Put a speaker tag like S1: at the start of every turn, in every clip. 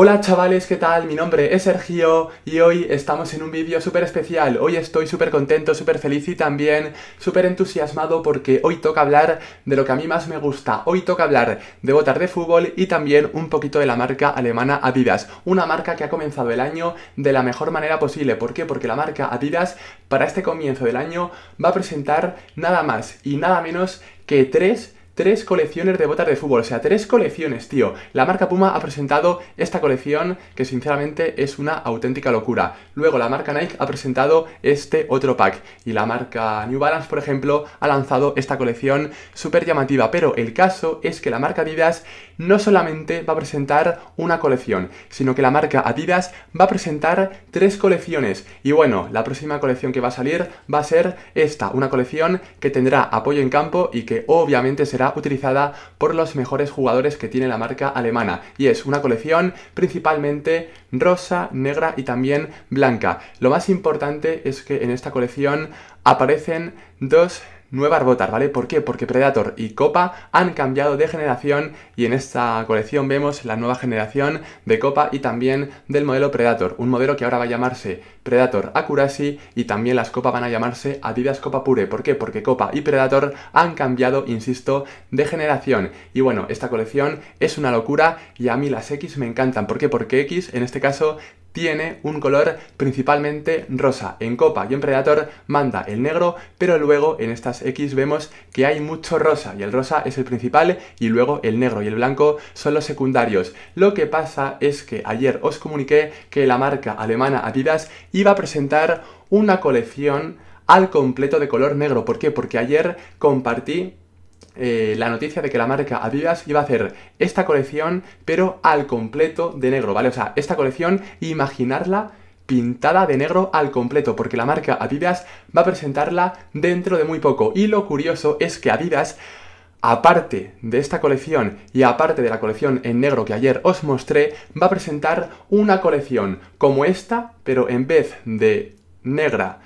S1: Hola chavales, ¿qué tal? Mi nombre es Sergio y hoy estamos en un vídeo súper especial. Hoy estoy súper contento, súper feliz y también súper entusiasmado porque hoy toca hablar de lo que a mí más me gusta. Hoy toca hablar de botas de fútbol y también un poquito de la marca alemana Adidas. Una marca que ha comenzado el año de la mejor manera posible. ¿Por qué? Porque la marca Adidas para este comienzo del año va a presentar nada más y nada menos que tres tres colecciones de botas de fútbol, o sea, tres colecciones, tío. La marca Puma ha presentado esta colección que sinceramente es una auténtica locura. Luego la marca Nike ha presentado este otro pack y la marca New Balance, por ejemplo, ha lanzado esta colección súper llamativa, pero el caso es que la marca Adidas no solamente va a presentar una colección, sino que la marca Adidas va a presentar tres colecciones. Y bueno, la próxima colección que va a salir va a ser esta, una colección que tendrá apoyo en campo y que obviamente será utilizada por los mejores jugadores que tiene la marca alemana y es una colección principalmente rosa, negra y también blanca. Lo más importante es que en esta colección aparecen dos nuevas botas, ¿vale? ¿Por qué? Porque Predator y Copa han cambiado de generación y en esta colección vemos la nueva generación de Copa y también del modelo Predator, un modelo que ahora va a llamarse Predator Accuracy y también las Copa van a llamarse Adidas Copa Pure. ¿Por qué? Porque Copa y Predator han cambiado, insisto, de generación. Y bueno, esta colección es una locura y a mí las X me encantan. ¿Por qué? Porque X en este caso tiene un color principalmente rosa. En Copa y en Predator manda el negro, pero luego en estas X vemos que hay mucho rosa y el rosa es el principal y luego el negro y el blanco son los secundarios. Lo que pasa es que ayer os comuniqué que la marca alemana Adidas iba a presentar una colección al completo de color negro. ¿Por qué? Porque ayer compartí eh, la noticia de que la marca Adidas iba a hacer esta colección, pero al completo de negro, ¿vale? O sea, esta colección, imaginarla pintada de negro al completo, porque la marca Adidas va a presentarla dentro de muy poco. Y lo curioso es que Adidas, aparte de esta colección y aparte de la colección en negro que ayer os mostré, va a presentar una colección como esta, pero en vez de negra,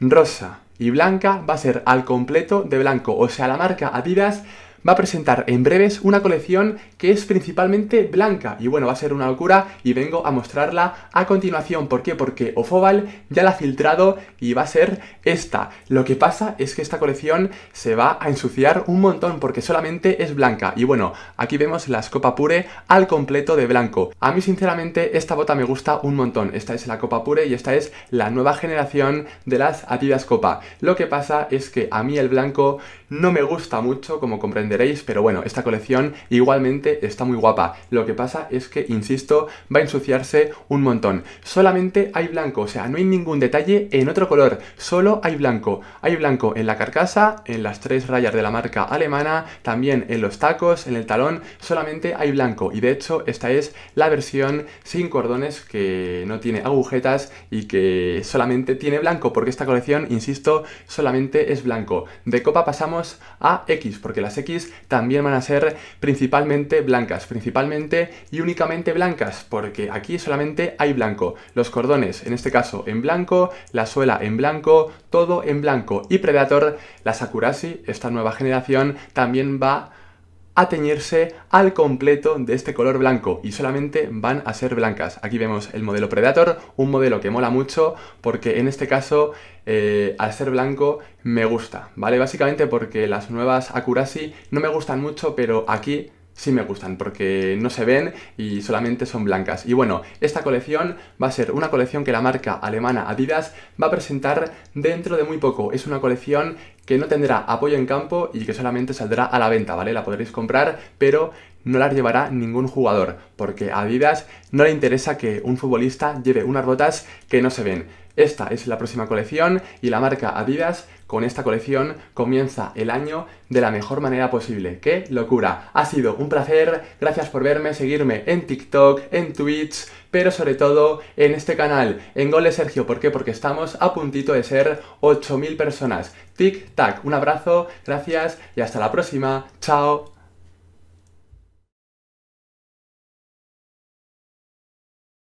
S1: rosa, y blanca va a ser al completo de blanco. O sea, la marca Adidas va a presentar en breves una colección que es principalmente blanca y bueno, va a ser una locura y vengo a mostrarla a continuación. ¿Por qué? Porque Ofobal ya la ha filtrado y va a ser esta. Lo que pasa es que esta colección se va a ensuciar un montón porque solamente es blanca y bueno, aquí vemos las Copa Pure al completo de blanco. A mí sinceramente esta bota me gusta un montón. Esta es la Copa Pure y esta es la nueva generación de las Adidas Copa. Lo que pasa es que a mí el blanco no me gusta mucho, como comprenderéis pero bueno, esta colección igualmente está muy guapa. Lo que pasa es que, insisto, va a ensuciarse un montón. Solamente hay blanco, o sea, no hay ningún detalle en otro color, solo hay blanco. Hay blanco en la carcasa, en las tres rayas de la marca alemana, también en los tacos, en el talón, solamente hay blanco. Y de hecho, esta es la versión sin cordones que no tiene agujetas y que solamente tiene blanco, porque esta colección, insisto, solamente es blanco. De copa pasamos a X, porque las X también van a ser principalmente blancas, principalmente y únicamente blancas, porque aquí solamente hay blanco. Los cordones, en este caso, en blanco, la suela en blanco, todo en blanco. Y Predator, la Sakurasi, esta nueva generación, también va a teñirse al completo de este color blanco y solamente van a ser blancas. Aquí vemos el modelo Predator, un modelo que mola mucho porque en este caso eh, al ser blanco me gusta, ¿vale? Básicamente porque las nuevas Akurasi no me gustan mucho pero aquí sí me gustan porque no se ven y solamente son blancas. Y bueno, esta colección va a ser una colección que la marca alemana Adidas va a presentar dentro de muy poco. Es una colección que no tendrá apoyo en campo y que solamente saldrá a la venta, ¿vale? La podréis comprar, pero no la llevará ningún jugador, porque a Adidas no le interesa que un futbolista lleve unas botas que no se ven. Esta es la próxima colección y la marca Adidas con esta colección comienza el año de la mejor manera posible. ¡Qué locura! Ha sido un placer, gracias por verme, seguirme en TikTok, en Twitch, pero sobre todo en este canal, en Gole Sergio. ¿Por qué? Porque estamos a puntito de ser 8.000 personas. Tic-tac, un abrazo, gracias y hasta la próxima. ¡Chao!